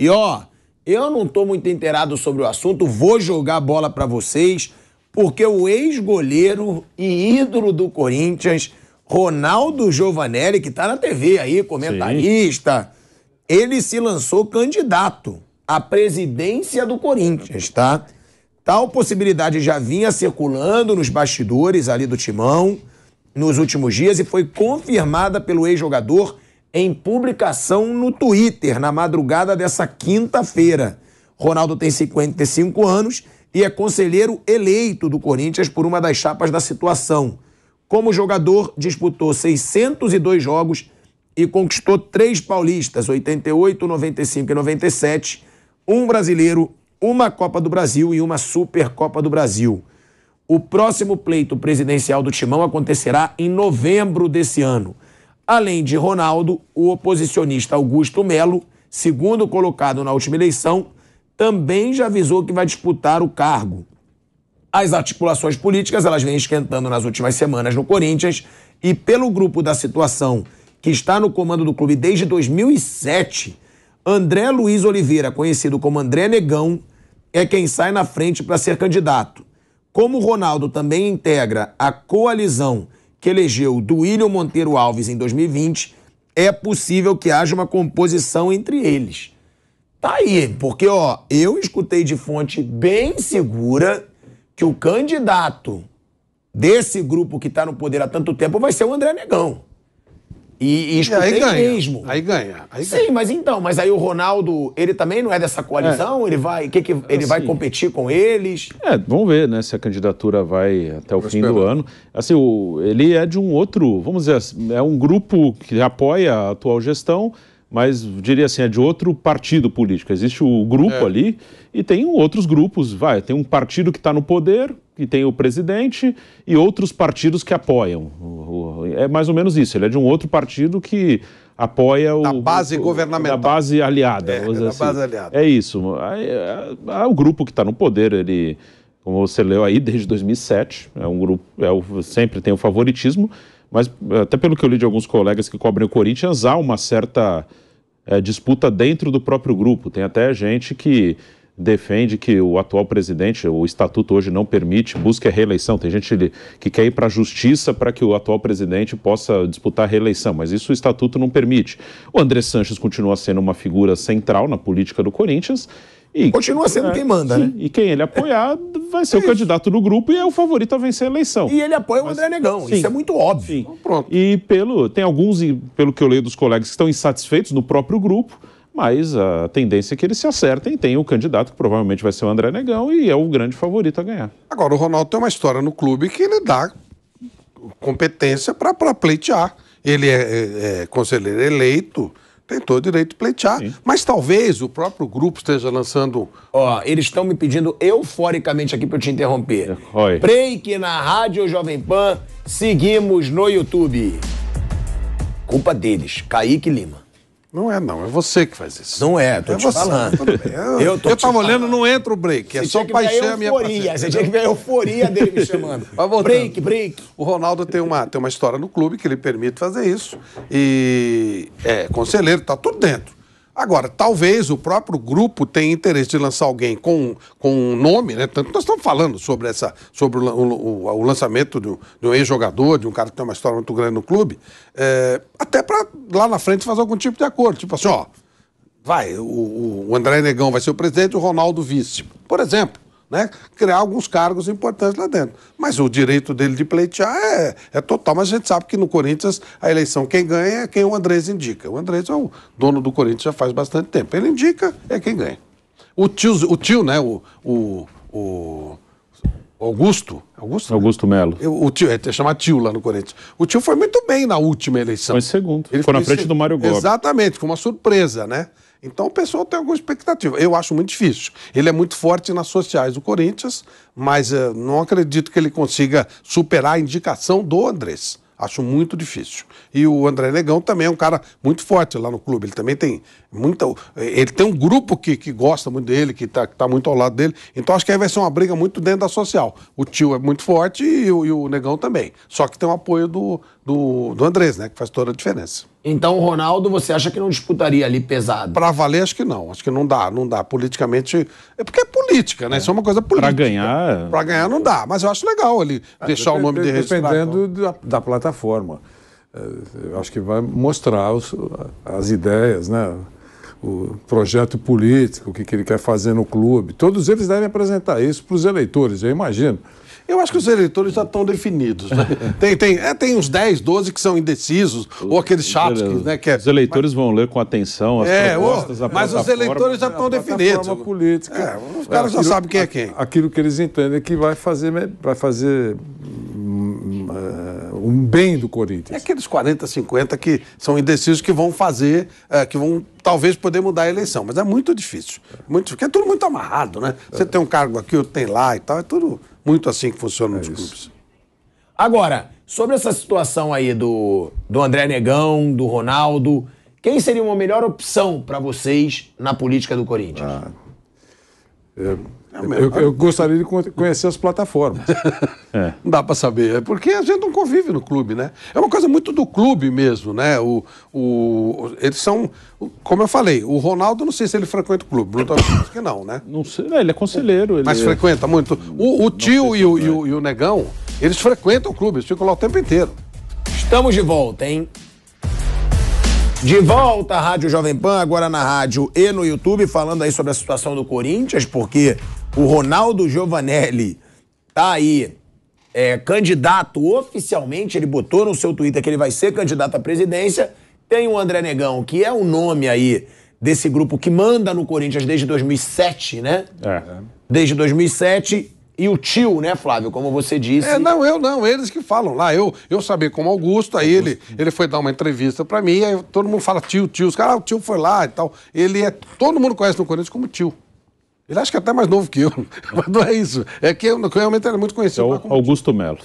E ó, eu não tô muito inteirado sobre o assunto, vou jogar a bola para vocês, porque o ex-goleiro e ídolo do Corinthians, Ronaldo Giovanelli, que tá na TV aí, comentarista, Sim. ele se lançou candidato à presidência do Corinthians, tá? Tal possibilidade já vinha circulando nos bastidores ali do Timão nos últimos dias e foi confirmada pelo ex-jogador em publicação no Twitter na madrugada dessa quinta-feira. Ronaldo tem 55 anos e é conselheiro eleito do Corinthians por uma das chapas da situação. Como jogador, disputou 602 jogos e conquistou três paulistas, 88, 95 e 97, um brasileiro, uma Copa do Brasil e uma Supercopa do Brasil. O próximo pleito presidencial do Timão acontecerá em novembro desse ano além de Ronaldo, o oposicionista Augusto Melo, segundo colocado na última eleição, também já avisou que vai disputar o cargo. As articulações políticas elas vêm esquentando nas últimas semanas no Corinthians e pelo grupo da situação que está no comando do clube desde 2007, André Luiz Oliveira, conhecido como André Negão, é quem sai na frente para ser candidato. Como Ronaldo também integra a coalizão que elegeu Duílio Monteiro Alves em 2020, é possível que haja uma composição entre eles. Tá aí, porque ó, eu escutei de fonte bem segura que o candidato desse grupo que está no poder há tanto tempo vai ser o André Negão. E, e escutei e aí ganha, mesmo. Aí ganha. Aí Sim, mas então, mas aí o Ronaldo, ele também não é dessa coalizão? É. Ele vai, que que, ele assim, vai competir com eles? É, vamos ver, né, se a candidatura vai até o Eu fim espero. do ano. Assim, o, ele é de um outro, vamos dizer, assim, é um grupo que apoia a atual gestão, mas diria assim, é de outro partido político. Existe o grupo é. ali e tem outros grupos, vai, tem um partido que está no poder, que tem o presidente e outros partidos que apoiam. É mais ou menos isso. Ele é de um outro partido que apoia o. Da base o, governamental. Da base aliada. É, da assim. base aliada. É isso. É, é, o grupo que está no poder, ele. Como você leu aí, desde 2007, é um grupo, é o, sempre tem o favoritismo, mas até pelo que eu li de alguns colegas que cobrem o Corinthians, há uma certa é, disputa dentro do próprio grupo. Tem até gente que defende que o atual presidente, o estatuto hoje não permite, busca reeleição. Tem gente que quer ir para a justiça para que o atual presidente possa disputar reeleição, mas isso o estatuto não permite. O André Sanches continua sendo uma figura central na política do Corinthians. E, Continua sendo é, quem manda, sim, né? E quem ele apoiar vai ser é o candidato do grupo e é o favorito a vencer a eleição. E ele apoia Mas, o André Negão, sim, isso é muito óbvio. Então, pronto. E pelo, tem alguns, pelo que eu leio dos colegas, que estão insatisfeitos no próprio grupo mas a tendência é que eles se acertem e tem o candidato que provavelmente vai ser o André Negão e é o grande favorito a ganhar. Agora, o Ronaldo tem uma história no clube que ele dá competência para pleitear. Ele é, é, é, conselheiro eleito, tem todo o direito de pleitear, Sim. mas talvez o próprio grupo esteja lançando. Ó, eles estão me pedindo euforicamente aqui para eu te interromper. É, Oi. que na Rádio Jovem Pan, seguimos no YouTube. Culpa deles, Kaique Lima. Não é, não. É você que faz isso. Não é, tô é te você. falando. Eu, eu, tô eu tava olhando, não entra o break. É você é só paixão a minha euforia. Você tinha que ver a euforia dele me chamando. break, break. O Ronaldo tem uma, tem uma história no clube que ele permite fazer isso. E é conselheiro, tá tudo dentro. Agora, talvez o próprio grupo tenha interesse de lançar alguém com, com um nome, né? Tanto nós estamos falando sobre, essa, sobre o, o, o lançamento de um, um ex-jogador, de um cara que tem uma história muito grande no clube, é, até para lá na frente fazer algum tipo de acordo. Tipo assim, ó, vai, o, o André Negão vai ser o presidente e o Ronaldo vice, por exemplo né, criar alguns cargos importantes lá dentro. Mas o direito dele de pleitear é, é total. Mas a gente sabe que no Corinthians a eleição quem ganha é quem o Andrés indica. O Andrés é o dono do Corinthians já faz bastante tempo. Ele indica, é quem ganha. O tio, o tio né, o, o, o Augusto? Augusto, né? Augusto Melo. o tio, é, é chamado tio lá no Corinthians. O tio foi muito bem na última eleição. Foi segundo. Ele foi na frente se... do Mário Gomes. Exatamente, foi uma surpresa, né? Então o pessoal tem alguma expectativa. Eu acho muito difícil. Ele é muito forte nas sociais do Corinthians, mas uh, não acredito que ele consiga superar a indicação do Andrés. Acho muito difícil. E o André Negão também é um cara muito forte lá no clube. Ele também tem muita. Ele tem um grupo que, que gosta muito dele, que está tá muito ao lado dele. Então acho que aí vai ser uma briga muito dentro da social. O tio é muito forte e, e o Negão também. Só que tem o apoio do, do, do Andrés, né? Que faz toda a diferença. Então o Ronaldo, você acha que não disputaria ali pesado? Para valer, acho que não. Acho que não dá, não dá. Politicamente. É porque é política, né? É. Isso é uma coisa política. Para ganhar. É. Para ganhar não dá, mas eu acho legal ele ah, deixar o nome de registrado. Dependendo da, da plataforma. É, eu acho que vai mostrar os, as ideias, né? o projeto político, o que, que ele quer fazer no clube. Todos eles devem apresentar isso para os eleitores, eu imagino. Eu acho que os eleitores já estão definidos. Né? tem, tem, é, tem uns 10, 12 que são indecisos, ou aqueles chatos que, né, que é, Os eleitores mas, vão ler com atenção as é, propostas, ou, Mas os eleitores já estão definidos. política. É, os caras já é, sabem quem é quem. Aquilo que eles entendem é que vai fazer, vai fazer hum, hum, é, um bem do Corinthians. É aqueles 40, 50 que são indecisos que vão fazer, é, que vão talvez poder mudar a eleição, mas é muito difícil. Muito, porque é tudo muito amarrado, né? Você tem um cargo aqui, outro tem lá e tal, é tudo muito assim que funcionam é os isso. clubes. Agora, sobre essa situação aí do, do André Negão, do Ronaldo, quem seria uma melhor opção para vocês na política do Corinthians? Ah, é, eu, eu, gostaria de conhecer as plataformas. É. Não dá para saber. É porque a gente não convive no clube, né? É uma coisa muito do clube mesmo, né? O, o, eles são. Como eu falei, o Ronaldo, não sei se ele frequenta o clube. Bruno acho que não, né? Não sei. ele é conselheiro. Ele Mas é... frequenta muito. O, o tio e, o, e, o, e o negão, eles frequentam o clube, eles ficam lá o tempo inteiro. Estamos de volta, hein? De volta à Rádio Jovem Pan, agora na rádio e no YouTube, falando aí sobre a situação do Corinthians, porque o Ronaldo Giovanelli tá aí é, candidato oficialmente, ele botou no seu Twitter que ele vai ser candidato à presidência. Tem o André Negão, que é o nome aí desse grupo que manda no Corinthians desde 2007, né? É. Desde 2007 e o tio, né, Flávio, como você disse. É, não, eu não, eles que falam lá. Eu, eu sabia como Augusto, aí Augusto. ele, ele foi dar uma entrevista para mim, aí todo mundo fala tio, tio. Os caras, ah, o tio foi lá e tal. Ele é. Todo mundo conhece no Corinthians como tio. Ele acha que é até mais novo que eu, mas não é isso. É que eu, realmente era muito conhecido. É o Augusto Melo.